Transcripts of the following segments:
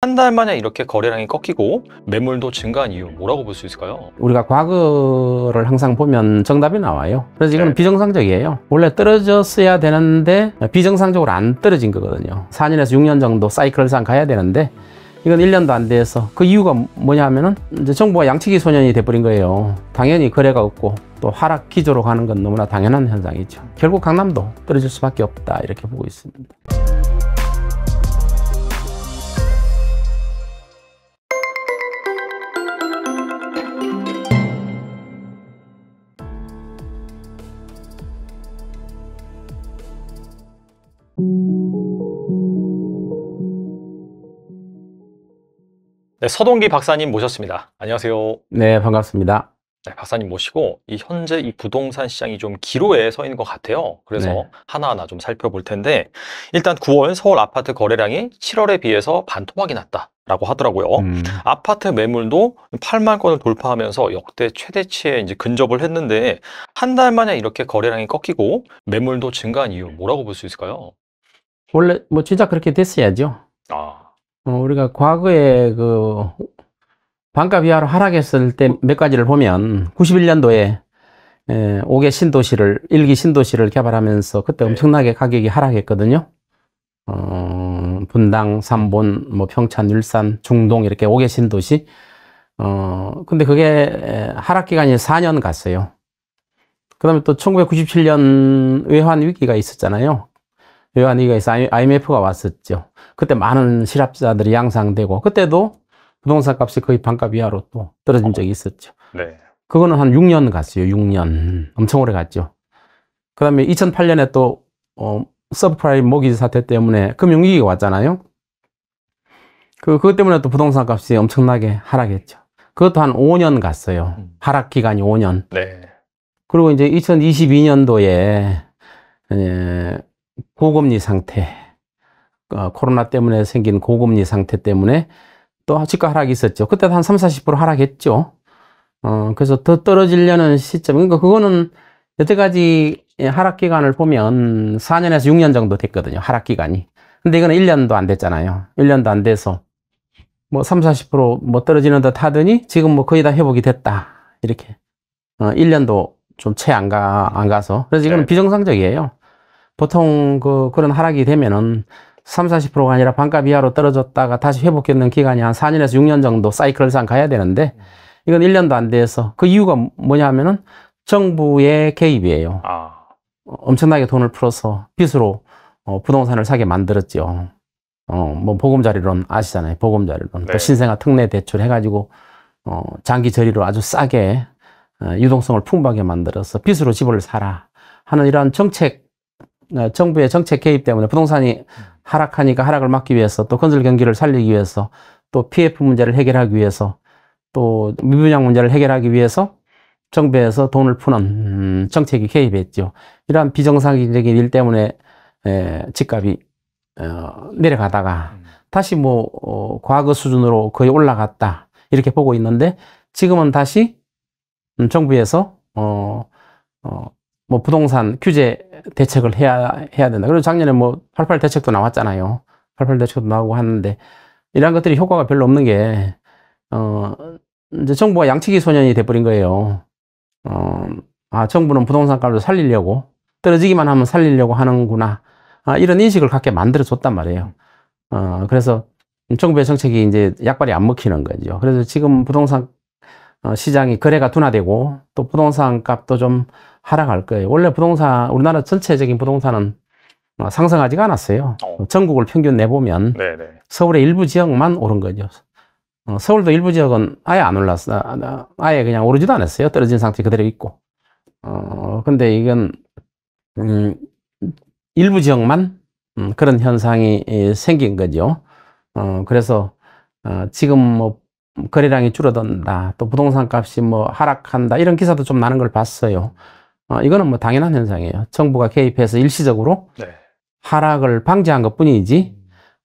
한 달 만에 이렇게 거래량이 꺾이고 매물도 증가한 이유 뭐라고 볼 수 있을까요? 우리가 과거를 항상 보면 정답이 나와요. 그래서 이건 네. 비정상적이에요. 원래 떨어졌어야 되는데 비정상적으로 안 떨어진 거거든요. 4년에서 6년 정도 사이클상 가야 되는데 이건 1년도 안 돼서 그 이유가 뭐냐 하면은 이제 정부가 양치기 소년이 돼버린 거예요. 당연히 거래가 없고 또 하락 기조로 가는 건 너무나 당연한 현상이죠. 결국 강남도 떨어질 수밖에 없다 이렇게 보고 있습니다. 네, 서동기 박사님 모셨습니다. 안녕하세요. 네, 반갑습니다. 네, 박사님 모시고 이 현재 이 부동산 시장이 좀 기로에 서 있는 것 같아요. 그래서 네. 하나하나 좀 살펴볼 텐데 일단 9월 서울 아파트 거래량이 7월에 비해서 반토막이 났다. 라고 하더라고요. 음. 아파트 매물도 8만 건을 돌파하면서 역대 최대치에 이제 근접을 했는데 한 달 만에 이렇게 거래량이 꺾이고 매물도 증가한 이유 뭐라고 볼 수 있을까요? 원래 뭐 진짜 그렇게 됐어야죠. 아. 어, 우리가 과거에 그 반값 이하로 하락했을 때 몇 가지를 보면 91년도에 5개 신도시를 1기 신도시를 개발하면서 그때 네. 엄청나게 가격이 하락했거든요. 어, 분당, 삼본, 뭐 평창, 일산, 중동 이렇게 5개 신도시. 어, 근데 그게 하락 기간이 4년 갔어요. 그다음에 또 1997년 외환 위기가 있었잖아요. 요한이가에서 IMF가 왔었죠. 그때 많은 실업자들이 양상되고 그때도 부동산 값이 거의 반값 이하로 또 떨어진 적이 있었죠. 네. 그거는 한 6년 갔어요. 6년. 엄청 오래 갔죠. 그 다음에 2008년에 또 어, 서브프라임 모기지 사태 때문에 금융위기가 왔잖아요. 그, 그것 때문에 또 부동산 값이 엄청나게 하락했죠. 그것도 한 5년 갔어요. 음. 하락 기간이 5년. 네. 그리고 이제 2022년도에 에, 고금리 상태, 어, 코로나 때문에 생긴 고금리 상태 때문에 또 주가 하락이 있었죠. 그때도 한 3, 40% 하락했죠. 어, 그래서 더 떨어지려는 시점. 그러니까 그거는 여태까지 하락 기간을 보면 4년에서 6년 정도 됐거든요. 하락 기간이. 근데 이거는 1년도 안 됐잖아요. 1년도 안 돼서 뭐 3, 40%뭐 떨어지는 듯 하더니 지금 뭐 거의 다 회복이 됐다. 이렇게. 어, 1년도 좀 채 안 가, 안 가서. 그래서 이거 네. 비정상적이에요. 보통 그 그런 하락이 되면은 30, 40%가 아니라 반값 이하로 떨어졌다가 다시 회복되는 기간이 한 4년에서 6년 정도 사이클상 가야 되는데 이건 1년도 안 돼서 그 이유가 뭐냐 하면은 정부의 개입이에요. 아. 엄청나게 돈을 풀어서 빚으로 어, 부동산을 사게 만들었죠. 어, 뭐 보금자리론 아시잖아요. 보금자리론. 네. 또 신생아 특례 대출 해가지고 어, 장기 저리로 아주 싸게 어, 유동성을 풍부하게 만들어서 빚으로 집을 사라 하는 이러한 정책 어, 정부의 정책 개입 때문에 부동산이 하락하니까 하락을 막기 위해서 또 건설 경기를 살리기 위해서 또 PF 문제를 해결하기 위해서 또 미분양 문제를 해결하기 위해서 정부에서 돈을 푸는 음, 정책이 개입했죠. 이러한 비정상적인 일 때문에 집값이 어, 내려가다가 음. 다시 뭐 어, 과거 수준으로 거의 올라갔다 이렇게 보고 있는데 지금은 다시 음, 정부에서 어, 어, 뭐 부동산 규제 대책을 해야 해야 된다. 그리고 작년에 뭐88 대책도 나왔잖아요. 88 대책도 나오고 하는데 이런 것들이 효과가 별로 없는 게 어, 이제 정부가 양치기 소년이 돼버린 거예요. 어, 아 정부는 부동산 값을 살리려고 떨어지기만 하면 살리려고 하는구나. 아, 이런 인식을 갖게 만들어줬단 말이에요. 어, 그래서 정부의 정책이 이제 약발이 안 먹히는 거죠. 그래서 지금 부동산 어, 시장이 거래가 둔화되고 또 부동산 값도 좀 하락할 거예요. 원래 부동산, 우리나라 전체적인 부동산은 어, 상승하지가 않았어요. 어. 어. 전국을 평균 내보면 네네. 서울의 일부 지역만 오른 거죠. 어, 서울도 일부 지역은 아예 안 올랐어. 아, 아, 아예 그냥 오르지도 않았어요. 떨어진 상태 그대로 있고. 어, 근데 이건, 음, 일부 지역만 음, 그런 현상이 생긴 거죠. 어, 그래서, 어, 지금 뭐, 거래량이 줄어든다. 또 부동산 값이 뭐 하락한다. 이런 기사도 좀 나는 걸 봤어요. 어, 이거는 뭐 당연한 현상이에요. 정부가 개입해서 일시적으로 네. 하락을 방지한 것 뿐이지,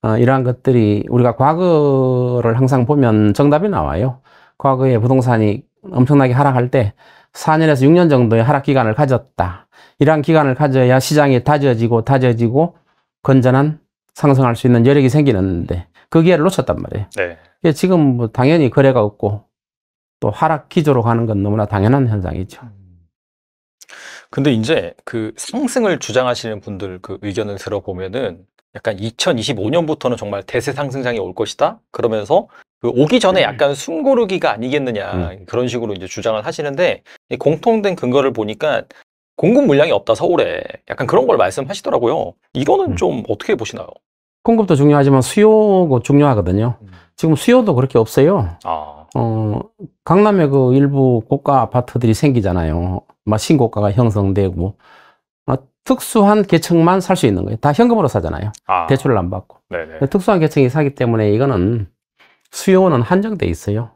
어, 이러한 것들이 우리가 과거를 항상 보면 정답이 나와요. 과거에 부동산이 엄청나게 하락할 때 4년에서 6년 정도의 하락 기간을 가졌다. 이러한 기간을 가져야 시장이 다져지고 다져지고 건전한 상승할 수 있는 여력이 생기는데 그 기회를 놓쳤단 말이에요. 네. 지금 뭐 당연히 거래가 없고 또 하락 기조로 가는 건 너무나 당연한 현상이죠. 음. 근데 이제 그 상승을 주장하시는 분들 그 의견을 들어보면은 약간 2025년부터는 정말 대세 상승장이 올 것이다. 그러면서 그 오기 전에 네. 약간 숨고르기가 아니겠느냐 음. 그런 식으로 이제 주장을 하시는데 공통된 근거를 보니까 공급 물량이 없다 서울에 약간 그런 걸 말씀하시더라고요. 이거는 음. 좀 어떻게 보시나요? 공급도 중요하지만 수요도 중요하거든요. 음. 지금 수요도 그렇게 없어요. 아. 어, 강남에 그 일부 고가 아파트들이 생기잖아요. 신고가가 형성되고 특수한 계층만 살 수 있는 거예요. 다 현금으로 사잖아요. 아. 대출을 안 받고. 네네. 특수한 계층이 사기 때문에 이거는 수요는 한정돼 있어요.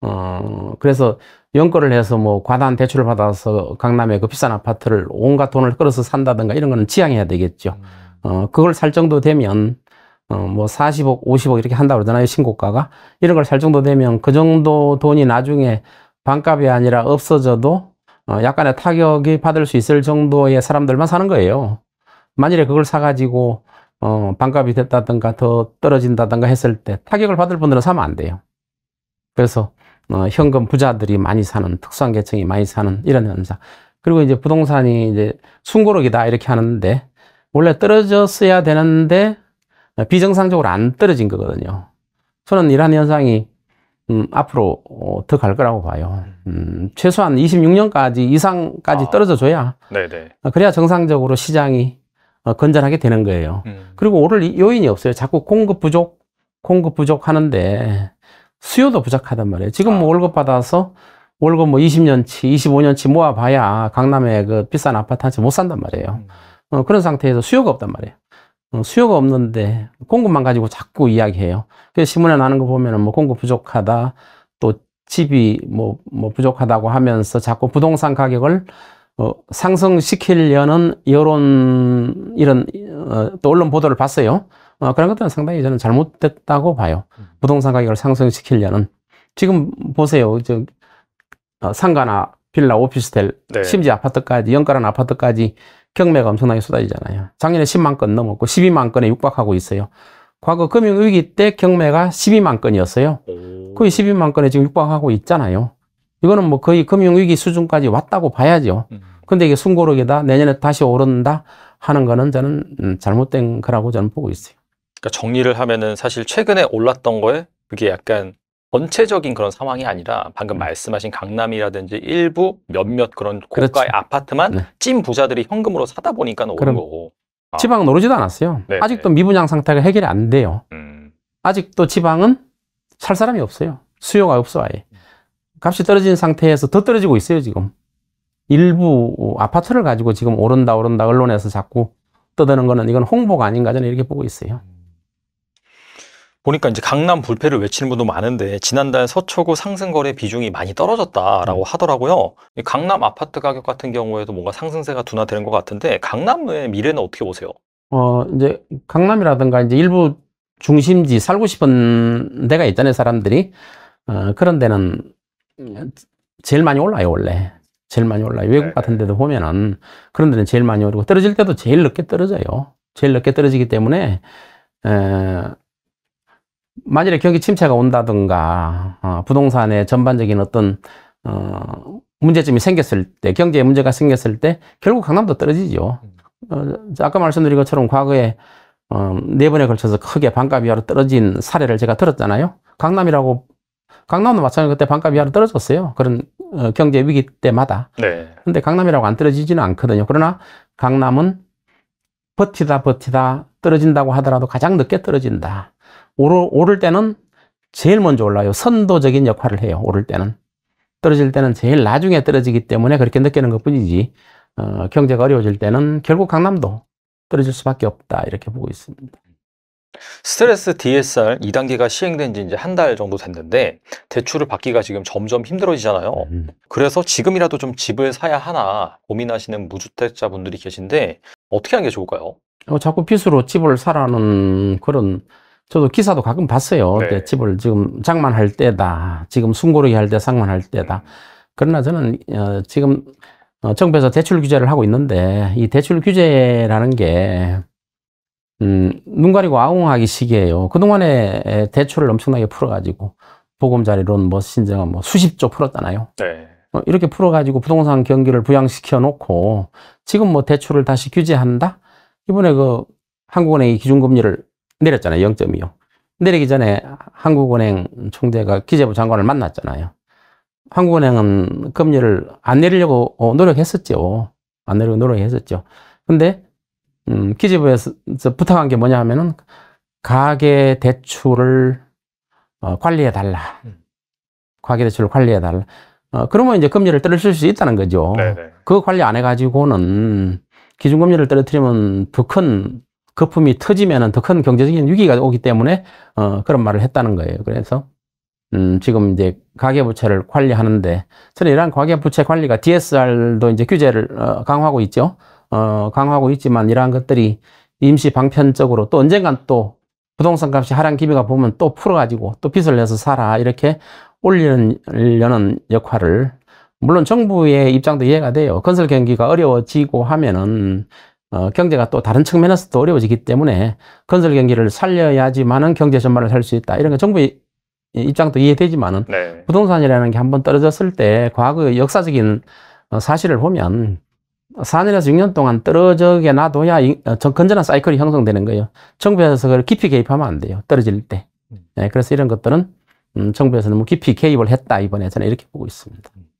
어, 그래서 연거를 해서 뭐 과다한 대출을 받아서 강남에그 비싼 아파트를 온갖 돈을 끌어서 산다든가 이런 거는 지양해야 되겠죠. 음. 어, 그걸 살 정도 되면 어, 뭐 40억, 50억 이렇게 한다고 그러잖아요. 신고가가. 이런 걸 살 정도 되면 그 정도 돈이 나중에 반값이 아니라 없어져도 어, 약간의 타격이 받을 수 있을 정도의 사람들만 사는 거예요. 만일에 그걸 사가지고 어, 반값이 됐다든가 더 떨어진다든가 했을 때 타격을 받을 분들은 사면 안 돼요. 그래서 어, 현금 부자들이 많이 사는 특수한 계층이 많이 사는 이런 현상. 그리고 이제 부동산이 이제 순고록이다 이렇게 하는데 원래 떨어졌어야 되는데 비정상적으로 안 떨어진 거거든요. 저는 이러한 현상이 음, 앞으로 어, 더 갈 거라고 봐요. 음, 음 최소한 26년까지 이상까지 아, 떨어져 줘야 네네. 그래야 정상적으로 시장이 어, 건전하게 되는 거예요. 음. 그리고 오를 요인이 없어요. 자꾸 공급 부족, 공급 부족 하는데 수요도 부족하단 말이에요. 지금 뭐 아. 뭐 월급 받아서 월급 뭐 20년치, 25년치 모아봐야 강남에 그 비싼 아파트 한 채 못 산단 말이에요. 음. 어, 그런 상태에서 수요가 없단 말이에요. 어, 수요가 없는데 공급만 가지고 자꾸 이야기해요. 그래서 신문에 나는 거보면뭐 공급 부족하다, 또 집이 뭐, 뭐 부족하다고 하면서 자꾸 부동산 가격을 어, 상승시키려는 여론, 이런, 어, 또 언론 보도를 봤어요. 어, 그런 것들은 상당히 저는 잘못됐다고 봐요. 부동산 가격을 상승시키려는. 지금 보세요. 저, 어, 상가나 빌라, 오피스텔, 네. 심지어 아파트까지, 연가란 아파트까지 경매가 엄청나게 쏟아지잖아요. 작년에 10만 건 넘었고 12만 건에 육박하고 있어요. 과거 금융위기 때 경매가 12만 건이었어요. 거의 12만 건에 지금 육박하고 있잖아요. 이거는 뭐 거의 금융위기 수준까지 왔다고 봐야죠. 음. 근데 이게 순고르기다, 내년에 다시 오른다 하는 거는 저는 음, 잘못된 거라고 저는 보고 있어요. 그러니까 정리를 하면은 사실 최근에 올랐던 거에 그게 약간 전체적인 그런 상황이 아니라 방금 음. 말씀하신 강남이라든지 일부 몇몇 그런 고가의 그렇지. 아파트만 네. 찐 부자들이 현금으로 사다 보니까 오른 그럼 거고. 아. 지방은 오르지도 않았어요. 네네. 아직도 네. 미분양 상태가 해결이 안 돼요. 음. 아직도 지방은 살 사람이 없어요. 수요가 없어 아예. 값이 떨어진 상태에서 더 떨어지고 있어요 지금. 일부 아파트를 가지고 지금 오른다 오른다 언론에서 자꾸 떠드는 거는 이건 홍보가 아닌가 저는 이렇게 보고 있어요. 보니까 이제 강남 불패를 외치는 분도 많은데 지난달 서초구 상승거래 비중이 많이 떨어졌다라고 음. 하더라고요. 강남 아파트 가격 같은 경우에도 뭔가 상승세가 둔화되는 것 같은데 강남의 미래는 어떻게 보세요? 어 이제 강남이라든가 이제 일부 중심지 살고 싶은 데가 있잖아요 사람들이 어, 그런 데는 제일 많이 올라요 원래 제일 많이 올라요 외국 네. 같은 데도 보면은 그런 데는 제일 많이 오르고 떨어질 때도 제일 늦게 떨어져요 제일 늦게 떨어지기 때문에 에, 만일에 경기 침체가 온다든가 어, 부동산의 전반적인 어떤 어, 문제점이 생겼을 때 경제에 문제가 생겼을 때 결국 강남도 떨어지죠. 어, 아까 말씀드린 것처럼 과거에 어, 네 번에 걸쳐서 크게 반값 이하로 떨어진 사례를 제가 들었잖아요. 강남이라고 강남도 마찬가지로 그때 반값 이하로 떨어졌어요. 그런 어, 경제 위기 때마다. 네. 근데 강남이라고 안 떨어지지는 않거든요. 그러나 강남은 버티다 버티다 떨어진다고 하더라도 가장 늦게 떨어진다. 오르, 오를 때는 제일 먼저 올라요. 선도적인 역할을 해요. 오를 때는. 떨어질 때는 제일 나중에 떨어지기 때문에 그렇게 느끼는 것 뿐이지 어, 경제가 어려워질 때는 결국 강남도 떨어질 수밖에 없다 이렇게 보고 있습니다. 스트레스 DSR 2단계가 시행된 지 이제 한 달 정도 됐는데 대출을 받기가 지금 점점 힘들어지잖아요. 음. 그래서 지금이라도 좀 집을 사야 하나 고민하시는 무주택자분들이 계신데 어떻게 하는 게 좋을까요? 어, 자꾸 빚으로 집을 사라는 그런 저도 기사도 가끔 봤어요. 네. 집을 지금 장만할 때다. 지금 숨고르기 할때 상만할 때다. 그러나 저는 어, 지금 어, 정부에서 대출 규제를 하고 있는데 이 대출 규제라는 게 음, 눈 가리고 아웅하기 시기에요 그동안에 대출을 엄청나게 풀어가지고 보금자리론 뭐 신정은 뭐 수십 조 풀었잖아요. 네. 어, 이렇게 풀어가지고 부동산 경기를 부양시켜 놓고 지금 뭐 대출을 다시 규제한다? 이번에 그 한국은행이 기준금리를 내렸잖아요. 0.25. 내리기 전에 한국은행 총재가 기재부 장관을 만났잖아요. 한국은행은 금리를 안 내리려고 어, 노력했었죠. 안 내리려고 노력했었죠. 근데 음, 기재부에서 부탁한 게 뭐냐 하면은 가계 대출을 어, 관리해 달라. 음. 가계 대출을 관리해 달라. 어, 그러면 이제 금리를 떨어뜨릴 수 있다는 거죠. 네네. 네. 그 관리 안 해가지고는 기준금리를 떨어뜨리면 더큰 거품이 터지면 은더 큰 경제적인 위기가 오기 때문에 어, 그런 말을 했다는 거예요. 그래서 음, 지금 이제 가계부채를 관리하는데 저는 이러한 가계부채 관리가 DSR도 이제 규제를 어, 강화하고 있죠. 어, 강화하고 있지만 이러한 것들이 임시 방편적으로 또 언젠간 또 부동산 값이 하락 기미가 보면 또 풀어가지고 또 빚을 내서 살아 이렇게 올리려는 역할을 물론 정부의 입장도 이해가 돼요. 건설 경기가 어려워지고 하면은 어, 경제가 또 다른 측면에서 도 어려워지기 때문에 건설 경기를 살려야지만은 경제 전반을살수 있다. 이런 게 정부의 입장도 이해되지만은 네. 부동산이라는 게 한번 떨어졌을 때 과거 의 역사적인 어, 사실을 보면 4년에서 6년 동안 떨어져게 놔둬야 어, 건전한 사이클이 형성되는 거예요. 정부에서 그걸 깊이 개입하면 안 돼요. 떨어질 때. 음. 네, 그래서 이런 것들은 음, 정부에서 너무 뭐 깊이 개입을 했다 이번에 저는 이렇게 보고 있습니다. 음.